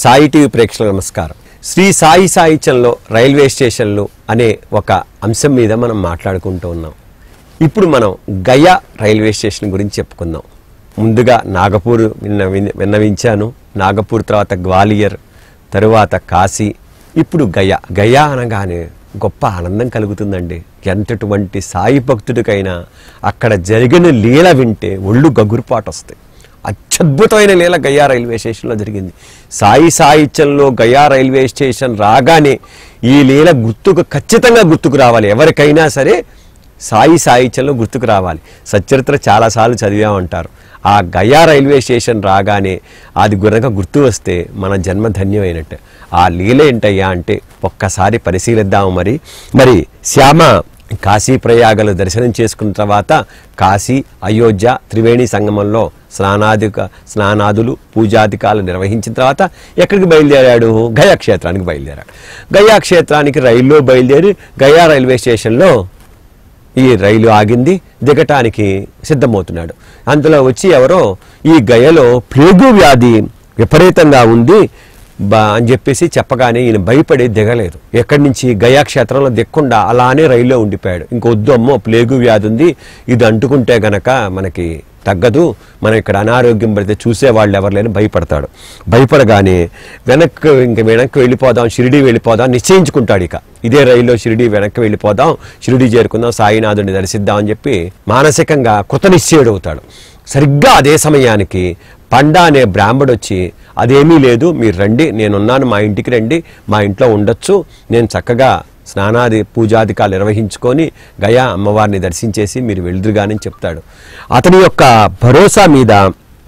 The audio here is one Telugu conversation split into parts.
సాయి టీవీ ప్రేక్షకులకు నమస్కారం శ్రీ సాయి సాహిత్యంలో రైల్వే స్టేషన్లు అనే ఒక అంశం మీద మనం మాట్లాడుకుంటూ ఉన్నాం ఇప్పుడు మనం గయా రైల్వే స్టేషన్ గురించి చెప్పుకుందాం ముందుగా నాగపూర్ విన్న విన్నవించాను నాగపూర్ తర్వాత గ్వాలియర్ తరువాత కాశీ ఇప్పుడు గయా గయా అనగానే గొప్ప ఆనందం కలుగుతుందండి ఎంతటువంటి సాయి భక్తుడికైనా అక్కడ జరిగిన లీల వింటే ఒళ్ళు గగురుపాటు వస్తాయి అత్యద్భుతమైన లీల గయ్యా రైల్వే స్టేషన్లో జరిగింది సాయి సాహిత్యంలో గయా రైల్వే స్టేషన్ రాగానే ఈ లీల గుర్తుకు ఖచ్చితంగా గుర్తుకు రావాలి ఎవరికైనా సరే సాయి సాహిత్యంలో గుర్తుకు రావాలి సచరిత్ర చాలాసార్లు చదివామంటారు ఆ గయా రైల్వే స్టేషన్ రాగానే అది గురక గుర్తు వస్తే మన జన్మ ధన్యమైనట్టు ఆ లీల ఏంటయ్యా అంటే ఒక్కసారి పరిశీలిద్దాము మరి మరి శ్యామ కాశీ ప్రయాగలు దర్శనం చేసుకున్న తర్వాత కాశీ అయోధ్య త్రివేణి సంగమంలో స్నానాధిక స్నానాదులు పూజాధికాలు నిర్వహించిన తర్వాత ఎక్కడికి బయలుదేరాడు గయా క్షేత్రానికి బయలుదేరాడు గయా క్షేత్రానికి రైల్లో బయలుదేరి గయా రైల్వే స్టేషన్లో ఈ రైలు ఆగింది దిగటానికి సిద్ధమవుతున్నాడు అందులో వచ్చి ఎవరో ఈ గయలో ప్లేగు వ్యాధి విపరీతంగా ఉంది అని చెప్పేసి చెప్పగానే ఈయన భయపడి దిగలేదు ఎక్కడి నుంచి గయా క్షేత్రంలో దిక్కుండా అలానే రైల్లో ఉండిపోయాడు ఇంకొద్దు అమ్మో ప్లేగు వ్యాధి ఉంది ఇది అంటుకుంటే గనక మనకి తగ్గదు మనం ఇక్కడ అనారోగ్యం పడితే చూసేవాళ్ళు ఎవరు లేని భయపడతాడు భయపడగానే వెనక్కి ఇంక వెనక్కి వెళ్ళిపోదాం షిరిడి వెళ్ళిపోదాం నిశ్చయించుకుంటాడు ఇక ఇదే రైల్లో షిరిడి వెనక్కి వెళ్ళిపోదాం షిరిడి చేరుకుందాం సాయినాథుడిని దర్శిద్దాం అని చెప్పి మానసికంగా కృత నిశ్చయుడు అవుతాడు సరిగ్గా అదే సమయానికి పండా అనే బ్రాహ్మడు వచ్చి అదేమీ లేదు మీరు రండి నేనున్నాను మా ఇంటికి రండి మా ఇంట్లో ఉండొచ్చు నేను చక్కగా స్నానాది పూజాధికాలు నిర్వహించుకొని గయా అమ్మవారిని దర్శించేసి మీరు వెళ్దురుగానని చెప్తాడు అతని యొక్క భరోసా మీద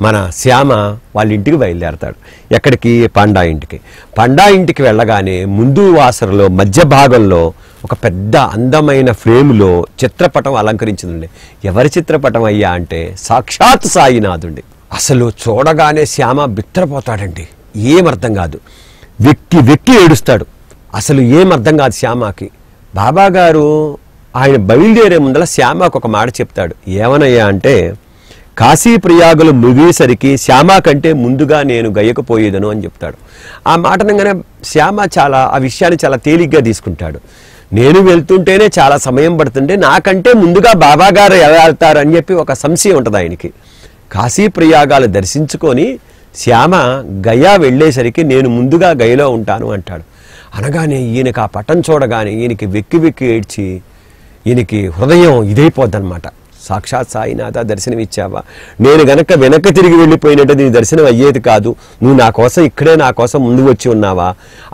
మన శ్యామ వాళ్ళ ఇంటికి బయలుదేరతాడు ఎక్కడికి పండా ఇంటికి పండా ఇంటికి వెళ్ళగానే ముందు వాసరలో మధ్య భాగంలో ఒక పెద్ద అందమైన ఫ్రేములో చిత్రపటం అలంకరించిందండి ఎవరి చిత్రపటం అయ్యా అంటే సాక్షాత్ సాయినాథుండి అసలు చూడగానే శ్యామ బిత్తరపోతాడండి ఏమర్థం కాదు వ్యక్తి వ్యక్తి ఏడుస్తాడు అసలు ఏమర్థం కాదు శ్యామకి బాబాగారు ఆయన బయలుదేరే ముందల శ్యామకు ఒక మాట చెప్తాడు ఏమనయ్యా అంటే కాశీ ప్రయాగులు ముగిసరికి శ్యామ కంటే ముందుగా నేను గయ్యకపోయేదను అని చెప్తాడు ఆ మాట అనగానే శ్యామ చాలా ఆ విషయాన్ని చాలా తేలిగ్గా తీసుకుంటాడు నేను వెళ్తుంటేనే చాలా సమయం పడుతుంటే నాకంటే ముందుగా బాబాగారు ఎలా అని చెప్పి ఒక సంశయం ఉంటుంది ఆయనకి కాశీ ప్రయాగాలు దర్శించుకొని శ్యామ గయా వెళ్ళేసరికి నేను ముందుగా గయలో ఉంటాను అంటాడు అనగానే ఈయనకు ఆ పటం చూడగానే ఈయనకి వెక్కి వెక్కి ఏడ్చి ఈయనకి హృదయం ఇదైపోద్దనమాట సాక్షాత్ సాయినాథ దర్శనం ఇచ్చావా నేను గనక వెనక్కి తిరిగి వెళ్ళిపోయినట్టు నీ దర్శనం అయ్యేది కాదు నువ్వు నా కోసం ఇక్కడే నా కోసం ముందు వచ్చి ఉన్నావా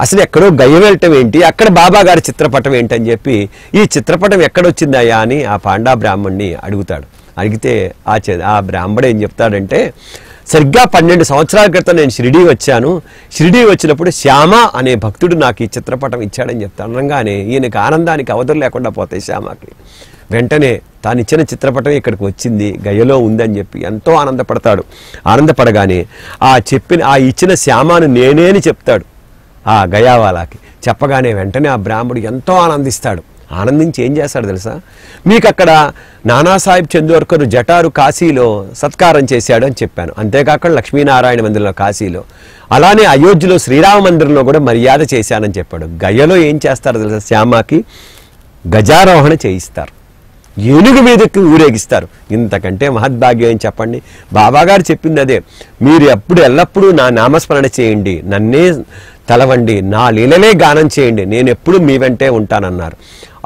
అసలు ఎక్కడో గయ వెళ్ళటం ఏంటి అక్కడ బాబాగారి చిత్రపటం ఏంటని చెప్పి ఈ చిత్రపటం ఎక్కడొచ్చిందయ్యా అని ఆ పాండా బ్రాహ్మణ్ణి అడుగుతాడు అడిగితే ఆ ఆ బ్రాహ్మడు ఏం చెప్తాడంటే సరిగ్గా పన్నెండు సంవత్సరాల క్రితం నేను షిరిడీ వచ్చాను షిరిడీ వచ్చినప్పుడు శ్యామ అనే భక్తుడు నాకు ఈ చిత్రపటం ఇచ్చాడని చెప్తాను అనగానే ఈయనకి ఆనందానికి అవధులు లేకుండా పోతాయి శ్యామకి వెంటనే తాను ఇచ్చిన చిత్రపటం ఇక్కడికి వచ్చింది గయలో ఉందని చెప్పి ఎంతో ఆనందపడతాడు ఆనందపడగానే ఆ చెప్పిన ఆ ఇచ్చిన శ్యామాను నేనే అని చెప్తాడు ఆ గయావాలాకి చెప్పగానే వెంటనే ఆ బ్రాహ్మడు ఎంతో ఆనందిస్తాడు ఆనందించి ఏం చేస్తాడు తెలుసా మీకు అక్కడ నానాసాహెబ్ చందోర్కర్ జటారు కాశీలో సత్కారం చేశాడు అని చెప్పాను అంతేకాక లక్ష్మీనారాయణ మందిరంలో కాశీలో అలానే అయోధ్యలో శ్రీరామ మందిరంలో కూడా మర్యాద చేశానని చెప్పాడు గయలో ఏం చేస్తారు తెలుసా శ్యామకి గజారోహణ చేయిస్తారు ఏనుగు మీదకి ఊరేగిస్తారు ఇంతకంటే మహద్భాగ్యం అని చెప్పండి బాబాగారు చెప్పింది అదే మీరు ఎప్పుడు ఎల్లప్పుడూ నా నామస్మరణ చేయండి నన్నే తలవండి నా లీలనే గానం చేయండి నేను ఎప్పుడు మీ వెంటే ఉంటానన్నారు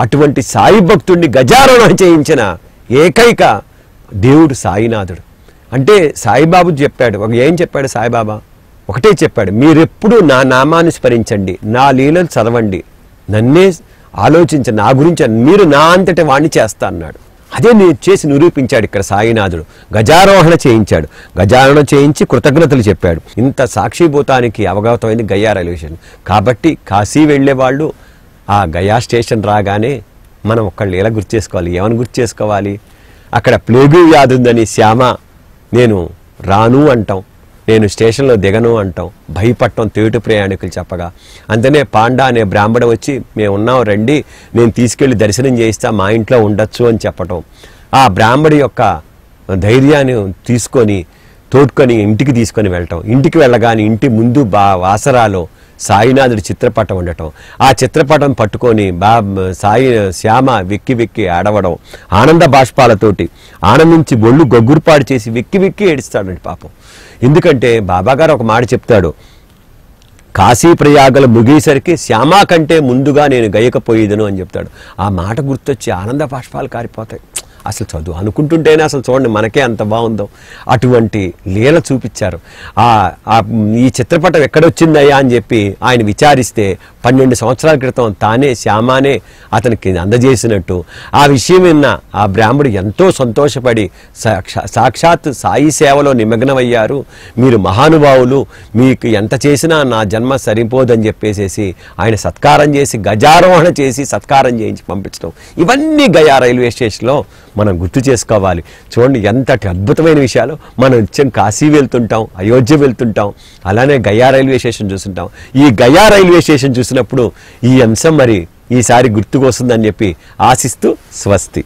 అటువంటి సాయి భక్తుడిని గజారోహణ చేయించిన ఏకైక దేవుడు సాయినాథుడు అంటే సాయిబాబు చెప్పాడు ఒక ఏం చెప్పాడు సాయిబాబా ఒకటే చెప్పాడు మీరెప్పుడు నా నామాన్ని స్మరించండి నా లీలలు చదవండి నన్నే ఆలోచించండి నా గురించి మీరు నా అంతటి వాణ్ణి చేస్తా అన్నాడు అదే నేను చేసి నిరూపించాడు ఇక్కడ సాయినాథుడు గజారోహణ చేయించాడు గజారోహణ చేయించి కృతజ్ఞతలు చెప్పాడు ఇంత సాక్షిభూతానికి అవగతమైంది గయ్యా కాబట్టి కాశీ వెళ్ళేవాళ్ళు ఆ గయా స్టేషన్ రాగానే మనం ఒక్కళ్ళు ఎలా గుర్తు చేసుకోవాలి ఏమని గుర్తు చేసుకోవాలి అక్కడ ప్లేగు వ్యాధి ఉందని శ్యామ నేను రాను అంటాం నేను స్టేషన్లో దిగను అంటాం భయపట్టం తేటు ప్రయాణికులు చెప్పగా అంతనే పాండా అనే బ్రాహ్మడ వచ్చి మేము ఉన్నాం రండి నేను తీసుకెళ్లి దర్శనం చేయిస్తా మా ఇంట్లో ఉండొచ్చు అని చెప్పటం ఆ బ్రాహ్మడి యొక్క ధైర్యాన్ని తీసుకొని తోడుకొని ఇంటికి తీసుకొని వెళ్ళటం ఇంటికి వెళ్ళగానే ఇంటి ముందు బా వాసరాలో సాయినాథుడి చిత్రపటం ఉండటం ఆ చిత్రపటం పట్టుకొని బా సాయి శ్యామ వెక్కి వెక్కి ఆడవడం ఆనంద బాష్పాలతోటి ఆనందించి ఒళ్ళు గొగ్గురుపాడు చేసి వెక్కి వెక్కి ఏడుస్తాడండి పాపం ఎందుకంటే బాబాగారు ఒక మాట చెప్తాడు కాశీ ప్రయాగలు ముగిసరికి శ్యామ కంటే ముందుగా నేను గయకపోయేదను అని చెప్తాడు ఆ మాట గుర్తొచ్చి ఆనంద బాష్పాలు కారిపోతాయి అసలు చదువు అనుకుంటుంటేనే అసలు చూడండి మనకే అంత బాగుందో అటువంటి లీల చూపించారు ఈ చిత్రపటం ఎక్కడొచ్చిందయ్యా అని చెప్పి ఆయన విచారిస్తే పన్నెండు సంవత్సరాల క్రితం తానే శ్యామానే అతనికి అందజేసినట్టు ఆ విషయం విన్న ఆ బ్రాహ్మడు ఎంతో సంతోషపడి సాక్షాత్ సాయి సేవలో నిమగ్నమయ్యారు మీరు మహానుభావులు మీకు ఎంత చేసినా నా జన్మ సరిపోదని చెప్పేసేసి ఆయన సత్కారం చేసి గజారోహణ చేసి సత్కారం చేయించి పంపించడం ఇవన్నీ గయా రైల్వే స్టేషన్లో మనం గుర్తు చేసుకోవాలి చూడండి ఎంతటి అద్భుతమైన విషయాలు మనం నిత్యం కాశీ వెళ్తుంటాం అయోధ్య వెళ్తుంటాం అలానే గయా రైల్వే స్టేషన్ చూస్తుంటాం ఈ గయా రైల్వే స్టేషన్ చూసినప్పుడు ఈ అంశం మరి ఈసారి గుర్తుకొస్తుందని చెప్పి ఆశిస్తూ స్వస్తి